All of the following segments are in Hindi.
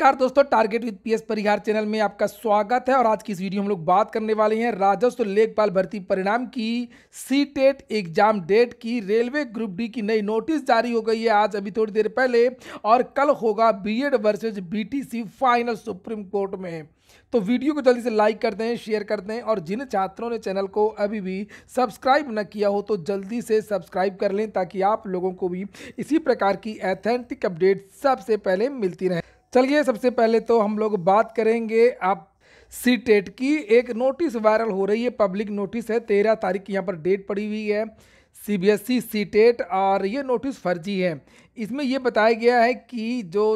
नमस्कार दोस्तों target with P S Parihar channel में आपका स्वागत है और आज की इस वीडियो में हम लोग बात करने वाले हैं राजस्व लेखपाल भर्ती परिणाम की सी टेट एग्जाम डेट की रेलवे ग्रुप डी की नई नोटिस जारी हो गई है आज अभी थोड़ी देर पहले और कल होगा BEd versus BTC final supreme court में तो वीडियो को जल्दी से लाइक कर दें शेयर कर दें और जिन छात्रों ने चैनल को अभी भी सब्सक्राइब न किया हो तो जल्दी से सब्सक्राइब कर लें ताकि आप लोगों को भी इसी प्रकार की एथेंटिक अपडेट सबसे पहले मिलती रहे चलिए सबसे पहले तो हम लोग बात करेंगे आप सी टेट e की एक नोटिस वायरल हो रही है पब्लिक नोटिस है तेरह तारीख की यहाँ पर डेट पड़ी हुई है C B S E C TET और ये नोटिस फर्जी है इसमें यह बताया गया है कि जो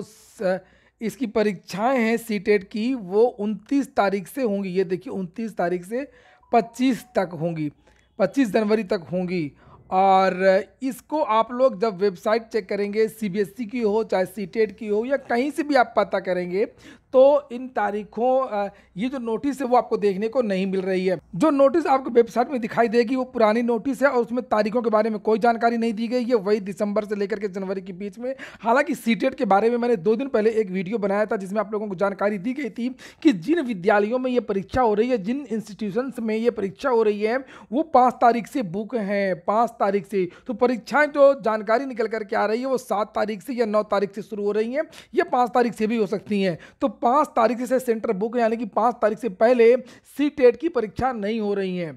इसकी परीक्षाएं हैं सी टेट e की वो उनतीस तारीख से होंगी ये देखिए उनतीस तारीख से पच्चीस तक होंगी पच्चीस जनवरी तक होंगी और इसको आप लोग जब वेबसाइट चेक करेंगे सीबीएसई e की हो चाहे सी e की हो या कहीं से भी आप पता करेंगे तो इन तारीखों ये जो नोटिस है वो आपको देखने को नहीं मिल रही है जो नोटिस आपको वेबसाइट में दिखाई देगी वो पुरानी नोटिस है और उसमें तारीखों के बारे में कोई जानकारी नहीं दी गई है वही दिसंबर से लेकर के जनवरी के बीच में हालांकि सीटेट के बारे में मैंने दो दिन पहले एक वीडियो बनाया था जिसमें आप लोगों को जानकारी दी गई थी कि जिन विद्यालयों में ये परीक्षा हो रही है जिन इंस्टीट्यूशन में ये परीक्षा हो रही है वो पाँच तारीख से बुक हैं पाँच तारीख से तो परीक्षाएँ जो जानकारी निकल करके आ रही है वो सात तारीख से या नौ तारीख से शुरू हो रही हैं या पाँच तारीख से भी हो सकती हैं तो पाँच तारीख से सेंटर बुक यानी कि पाँच तारीख से पहले सी टेट की परीक्षा नहीं हो रही है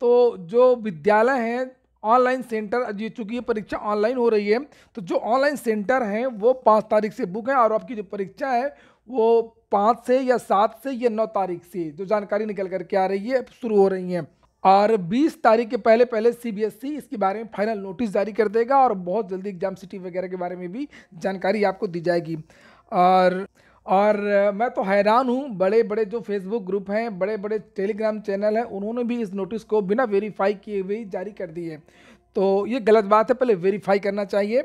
तो जो विद्यालय हैं ऑनलाइन सेंटर ये चूँकि ये परीक्षा ऑनलाइन हो रही है तो जो ऑनलाइन सेंटर हैं वो पाँच तारीख से बुक हैं और आपकी जो परीक्षा है वो पाँच से या सात से या नौ तारीख से जो जानकारी निकल करके आ रही है शुरू हो रही हैं और 20 तारीख के पहले पहले सीबीएसई इसके बारे में फाइनल नोटिस जारी कर देगा और बहुत जल्दी एग्जाम सिटी वगैरह के बारे में भी जानकारी आपको दी जाएगी और और मैं तो हैरान हूँ बड़े बड़े जो फेसबुक ग्रुप हैं बड़े बड़े टेलीग्राम चैनल हैं उन्होंने भी इस नोटिस को बिना वेरीफाई किए हुए जारी कर दी है तो ये गलत बात है पहले वेरीफाई करना चाहिए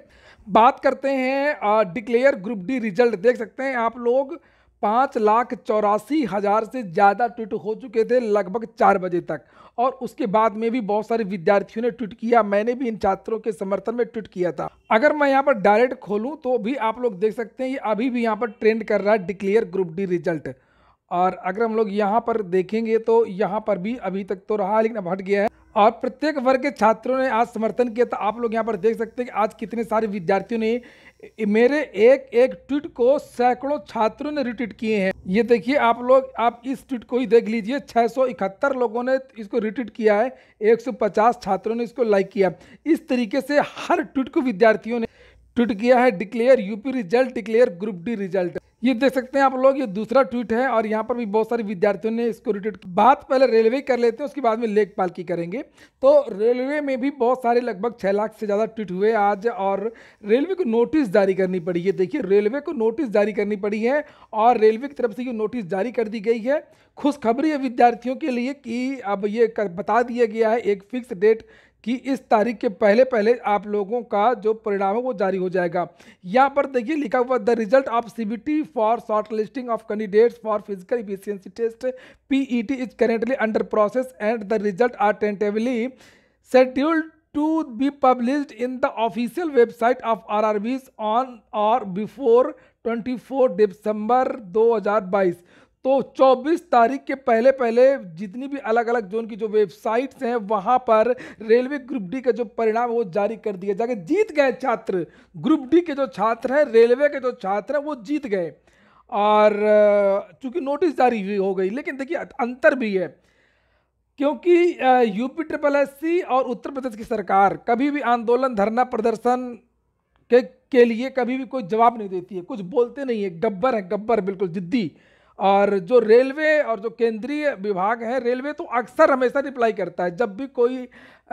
बात करते हैं डिक्लेयर ग्रुप डी रिजल्ट देख सकते हैं आप लोग पाँच लाख चौरासी हज़ार से ज़्यादा ट्वीट हो चुके थे लगभग चार बजे तक और उसके बाद में भी बहुत सारे विद्यार्थियों ने ट्वीट किया मैंने भी इन छात्रों के समर्थन में ट्वीट किया था अगर मैं यहाँ पर डायरेक्ट खोलूँ तो भी आप लोग देख सकते हैं ये अभी भी यहाँ पर ट्रेंड कर रहा है डिक्लेयर ग्रुप डी रिजल्ट और अगर हम लोग यहाँ पर देखेंगे तो यहाँ पर भी अभी तक तो रहा लेकिन अब हट गया है और प्रत्येक वर्ग के छात्रों ने आज समर्थन किया था तो आप लोग यहाँ पर देख सकते हैं कि आज कितने सारे विद्यार्थियों ने मेरे एक एक ट्वीट को सैकड़ों छात्रों ने रिट्वीट किए हैं ये देखिए आप लोग आप इस ट्वीट को ही देख लीजिए 671 लोगों ने इसको रिट्वीट किया है 150 छात्रों ने इसको लाइक किया इस तरीके से हर ट्वीट को विद्यार्थियों ने ट्वीट किया है declare UP result declare group D result ये देख सकते हैं आप लोग ये दूसरा ट्वीट है और यहाँ पर भी बहुत सारे विद्यार्थियों ने इसको रिट्वीट बात पहले रेलवे कर लेते हैं उसके बाद में लेखपाल की करेंगे तो रेलवे में भी बहुत सारे लगभग छः लाख से ज़्यादा ट्वीट हुए आज और रेलवे को नोटिस जारी करनी पड़ी है देखिए रेलवे को नोटिस जारी करनी पड़ी है और रेलवे की तरफ से ये नोटिस जारी कर दी गई है खुशखबरी है विद्यार्थियों के लिए कि अब ये बता दिया गया है एक फिक्स डेट कि इस तारीख के पहले पहले आप लोगों का जो परिणाम है वो जारी हो जाएगा यहाँ पर देखिए लिखा हुआ the result of CBT for shortlisting of candidates for physical efficiency test PET is currently under process and the result are tentatively scheduled in the official website of R R of on or before twenty four December बाईस तो 24 तारीख के पहले पहले जितनी भी अलग अलग जोन की जो वेबसाइट्स हैं वहाँ पर रेलवे ग्रुप डी का जो परिणाम वो जारी कर दिया जाके जीत गए छात्र ग्रुप डी के जो छात्र हैं रेलवे के जो छात्र हैं वो जीत गए और चूंकि नोटिस जारी हुई हो गई लेकिन देखिए अंतर भी है क्योंकि यूपी ट्रिपल एस सी और उत्तर प्रदेश की सरकार कभी भी आंदोलन धरना प्रदर्शन के के लिए कभी भी कोई जवाब नहीं देती है कुछ बोलते नहीं है गब्बर है गब्बर बिल्कुल जिद्दी और जो रेलवे और जो केंद्रीय विभाग है रेलवे तो अक्सर हमेशा रिप्लाई करता है जब भी कोई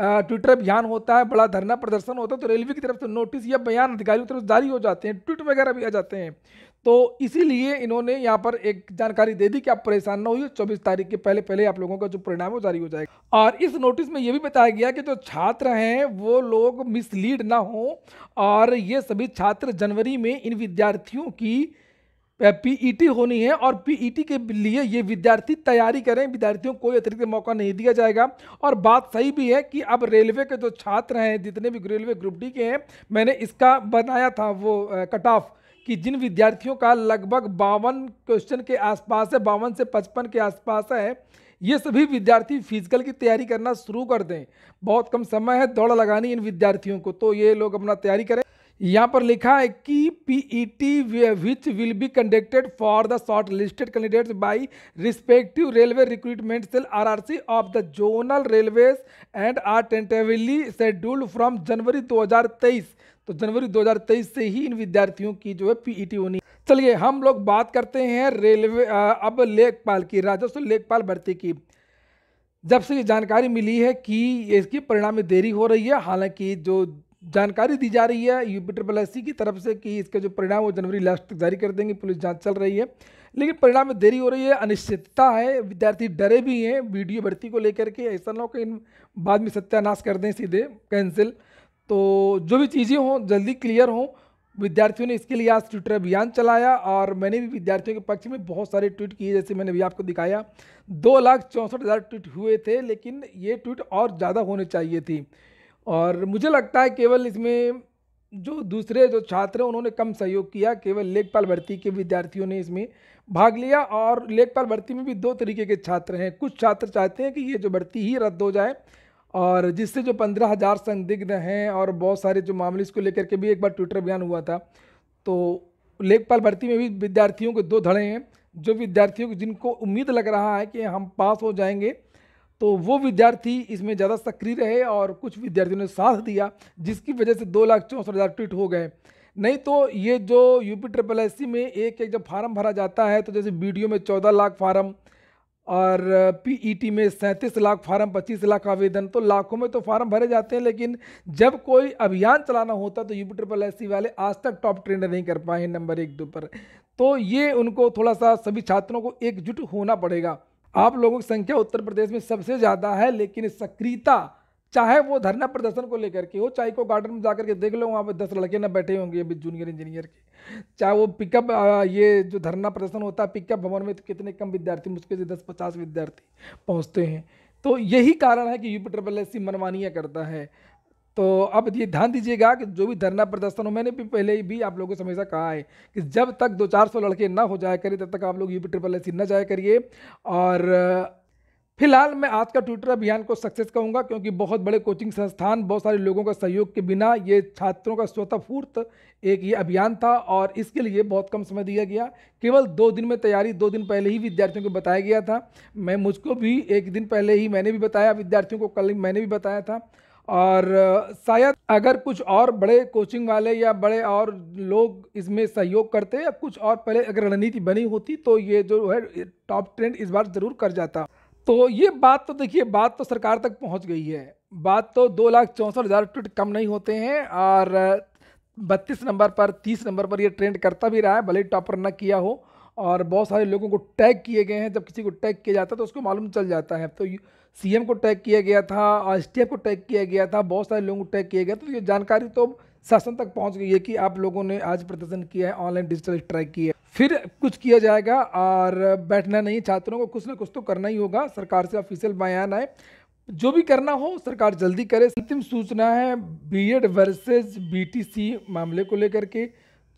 ट्विटर अभियान होता है बड़ा धरना प्रदर्शन होता है तो रेलवे की तरफ से नोटिस या बयान अधिकारियों की तरफ जारी हो जाते हैं ट्वीट वगैरह भी आ जाते हैं तो इसीलिए इन्होंने यहाँ पर एक जानकारी दे दी कि आप परेशान ना होइए चौबीस तारीख के पहले पहले आप लोगों का जो परिणाम है वो जारी हो जाएगा और इस नोटिस में ये भी बताया गया कि जो छात्र हैं वो लोग मिसलीड ना हों और ये सभी छात्र जनवरी में इन विद्यार्थियों की पीईटी e होनी है और पीईटी e के लिए ये विद्यार्थी तैयारी करें विद्यार्थियों को कोई अतिरिक्त मौका नहीं दिया जाएगा और बात सही भी है कि अब रेलवे के जो छात्र हैं जितने भी रेलवे ग्रुप डी के हैं मैंने इसका बनाया था वो कट ऑफ कि जिन विद्यार्थियों का लगभग बावन क्वेश्चन के आसपास है बावन से पचपन के आसपास है ये सभी विद्यार्थी फिजिकल की तैयारी करना शुरू कर दें बहुत कम समय है दौड़ लगानी इन विद्यार्थियों को तो ये लोग अपना तैयारी करें यहाँ पर लिखा है कि P E T which will be conducted for the shortlisted candidates by respective railway recruitment cell RRC of the zonal railways and are tentatively scheduled from January 2023 तो जनवरी 2023 से ही इन विद्यार्थियों की जो है पी ई टी होनी चलिए हम लोग बात करते हैं रेलवे अब लेखपाल की राजस्व लेखपाल भर्ती की जब से ये जानकारी मिली है कि इसकी परिणाम में देरी हो रही है हालांकि जो जानकारी दी जा रही है यूपी ट्रिपल एस की तरफ से कि इसका जो परिणाम वो जनवरी लास्ट तक जारी कर देंगे पुलिस जांच चल रही है लेकिन परिणाम में देरी हो रही है अनिश्चितता है विद्यार्थी डरे भी हैं वीडियो भर्ती को लेकर के ऐसा ना हो कि बाद में सत्यानाश कर दें सीधे कैंसिल तो जो भी चीज़ें हों जल्दी क्लियर हों विद्यार्थियों ने इसके लिए आज ट्विटर अभियान चलाया और मैंने भी विद्यार्थियों के पक्ष में बहुत सारे ट्वीट किए जैसे मैंने भी आपको दिखाया दो लाख चौंसठ हज़ार ट्वीट हुए थे लेकिन ये ट्वीट और ज़्यादा होने चाहिए थी और मुझे लगता है केवल इसमें जो दूसरे जो छात्र हैं उन्होंने कम सहयोग किया केवल लेखपाल भर्ती के विद्यार्थियों ने इसमें भाग लिया और लेखपाल भर्ती में भी दो तरीके के छात्र हैं कुछ छात्र चाहते हैं कि ये जो भर्ती ही रद्द हो जाए और जिससे जो पंद्रह हज़ार संदिग्ध हैं और बहुत सारे जो मामले इसको लेकर के भी एक बार ट्विटर बयान हुआ था तो लेखपाल भर्ती में भी विद्यार्थियों के दो धड़े हैं जो विद्यार्थियों जिनको उम्मीद लग रहा है कि हम पास हो जाएंगे तो वो विद्यार्थी इसमें ज़्यादा सक्रिय रहे और कुछ विद्यार्थियों ने साथ दिया जिसकी वजह से दो लाख चौंसठ हज़ार ट्वीट हो गए नहीं तो ये जो यूपी ट्रिपल एस में एक एक जब फार्म भरा जाता है तो जैसे बी में चौदह लाख फार्म और पीईटी में सैंतीस लाख फार्म पच्चीस लाख आवेदन तो लाखों में तो फार्म भरे जाते हैं लेकिन जब कोई अभियान चलाना होता तो यूपी ट्रिपल एस वाले आज तक टॉप ट्रेंड नहीं कर पाए नंबर एक दो पर तो ये उनको थोड़ा सा सभी छात्रों को एकजुट होना पड़ेगा आप लोगों की संख्या उत्तर प्रदेश में सबसे ज़्यादा है लेकिन सक्रियता चाहे वो धरना प्रदर्शन को लेकर के हो चाहे को गार्डन में जाकर के देख लो वहाँ पे दस लड़के ना बैठे होंगे अभी जूनियर इंजीनियर के चाहे वो पिकअप ये जो धरना प्रदर्शन होता है पिकअप भवन में तो कितने कम विद्यार्थी मुश्किल से दस पचास विद्यार्थी पहुँचते हैं तो यही कारण है कि यूपी ट्रिपल एस मनमानियाँ करता है तो अब ये ध्यान दीजिएगा कि जो भी धरना प्रदर्शन हो मैंने भी पहले भी आप लोगों से हमेशा कहा है कि जब तक दो चार सौ लड़के ना हो जाया करिए तब तक आप लोग यूपी ट्रिपल एस ना जाया करिए और फिलहाल मैं आज का ट्विटर अभियान को सक्सेस कहूँगा क्योंकि बहुत बड़े कोचिंग संस्थान बहुत सारे लोगों का सहयोग के बिना ये छात्रों का स्वतःफूर्त एक ये अभियान था और इसके लिए बहुत कम समय दिया गया केवल दो दिन में तैयारी दो दिन पहले ही विद्यार्थियों को बताया गया था मैं मुझको भी एक दिन पहले ही मैंने भी बताया विद्यार्थियों को कल मैंने भी बताया था और शायद अगर कुछ और बड़े कोचिंग वाले या बड़े और लोग इसमें सहयोग करते या कुछ और पहले अगर रणनीति बनी होती तो ये जो है टॉप ट्रेंड इस बार ज़रूर कर जाता तो ये बात तो देखिए बात तो सरकार तक पहुंच गई है बात तो दो लाख चौंसठ हज़ार ट्वीट कम नहीं होते हैं और बत्तीस नंबर पर तीस नंबर पर यह ट्रेंड करता भी रहा है भले ही टॉपर न किया हो और बहुत सारे लोगों को टैग किए गए हैं जब किसी को टैग किया जाता है तो उसको मालूम चल जाता है तो सीएम को टैग किया गया था एस को टैग किया गया था बहुत सारे लोगों को टैग किया गया तो ये जानकारी तो शासन तक पहुंच गई है कि आप लोगों ने आज प्रदर्शन किया है ऑनलाइन डिजिटल स्ट्राइक किया फिर कुछ किया जाएगा और बैठना नहीं छात्रों को कुछ ना कुछ तो करना ही होगा सरकार से ऑफिशियल बयान आए जो भी करना हो सरकार जल्दी करे अंतिम सूचना है बीएड वर्सेस बीटीसी मामले को लेकर के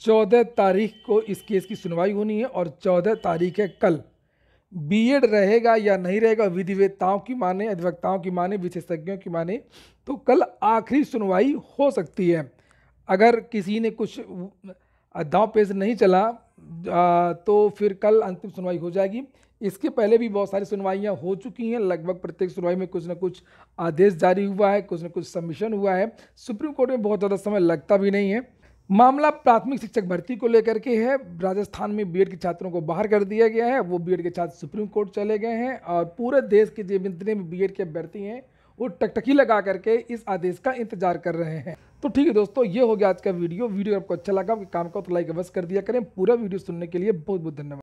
चौदह तारीख को इस केस की सुनवाई होनी है और चौदह तारीख है कल बीएड रहेगा या नहीं रहेगा विधिवेताओं की माने अधिवक्ताओं की माने विशेषज्ञों की माने तो कल आखिरी सुनवाई हो सकती है अगर किसी ने कुछ दाव पेश नहीं चला तो फिर कल अंतिम सुनवाई हो जाएगी इसके पहले भी बहुत सारी सुनवाइयाँ हो चुकी हैं लगभग प्रत्येक सुनवाई में कुछ ना कुछ आदेश जारी हुआ है कुछ ना कुछ सबमिशन हुआ है सुप्रीम कोर्ट में बहुत ज़्यादा समय लगता भी नहीं है मामला प्राथमिक शिक्षक भर्ती को लेकर के है राजस्थान में बीएड के छात्रों को बाहर कर दिया गया है वो बीएड के छात्र सुप्रीम कोर्ट चले गए हैं और पूरे देश के जितने भी बीएड के अभ्यर्थी हैं वो टकटकी लगा करके इस आदेश का इंतजार कर रहे हैं तो ठीक है दोस्तों ये हो गया आज का वीडियो वीडियो आपको अच्छा लगा आपके काम को तो लाइक अवश्य कर दिया करें पूरा वीडियो सुनने के लिए बहुत बहुत धन्यवाद